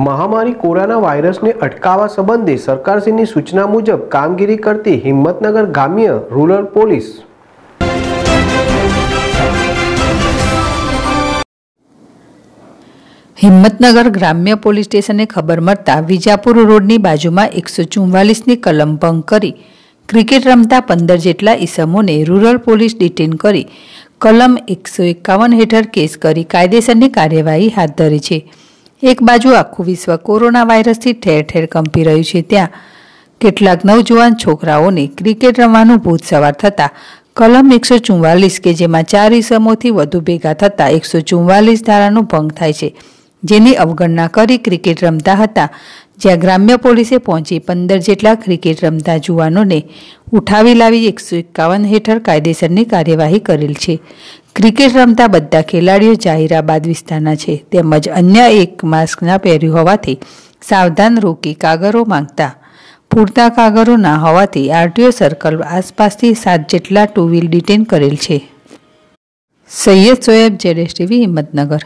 મહામારી કોરોના વાયરસને અટકાવવા સંબંધે સરકારશ્રીની સૂચના મુજબ કામગીરી કરતી હિંમતનગર ગ્રામ્ય રૂરલ પોલીસ હિંમતનગર ગ્રામ્ય પોલીસ સ્ટેશને ખબર મળતા વિજાપુર રોડની બાજુમાં એકસો ચુમ્વાલીસની કલમ ભંગ કરી ક્રિકેટ રમતા પંદર જેટલા ઈસમોને રૂરલ પોલીસ ડિટેન કરી કલમ એકસો એકાવન હેઠળ કેસ કરી કાયદેસરની કાર્યવાહી હાથ ધરી છે એક બાજુ આખું વિશ્વ કોરોના વાયરસથી ઠેર ઠેર કંપી રહ્યું છે ત્યાં કેટલાક નવજુવાન છોકરાઓને ક્રિકેટ રમવાનું ભૂત સવાર થતાં કલમ એકસો ચુમ્વાલીસ કે જેમાં ચાર ઇસમોથી વધુ ભેગા થતાં એકસો ચુમ્વાલીસ ધારાનો ભંગ થાય છે જેની અવગણના કરી ક્રિકેટ રમતા હતા જ્યાં ગ્રામ્ય પોલીસે પહોંચી પંદર જેટલા ક્રિકેટ રમતા જુવાનોને ઉઠાવી લાવી એકસો એકાવન હેઠળ કાયદેસરની કાર્યવાહી કરેલ છે ક્રિકેટ રમતા બધા ખેલાડીઓ જાહેરાબાદ વિસ્તારના છે તેમજ અન્ય એક માસ્કના પહેર્યું હોવાથી સાવધાન રોકી કાગરો માંગતા પૂરતા કાગરો ના હોવાથી આરટીઓ સર્કલ આસપાસથી સાત જેટલા ટુ વ્હીલ ડિટેન કરેલ છે સૈયદ સોએબ જેડેશ ટીવી હિંમતનગર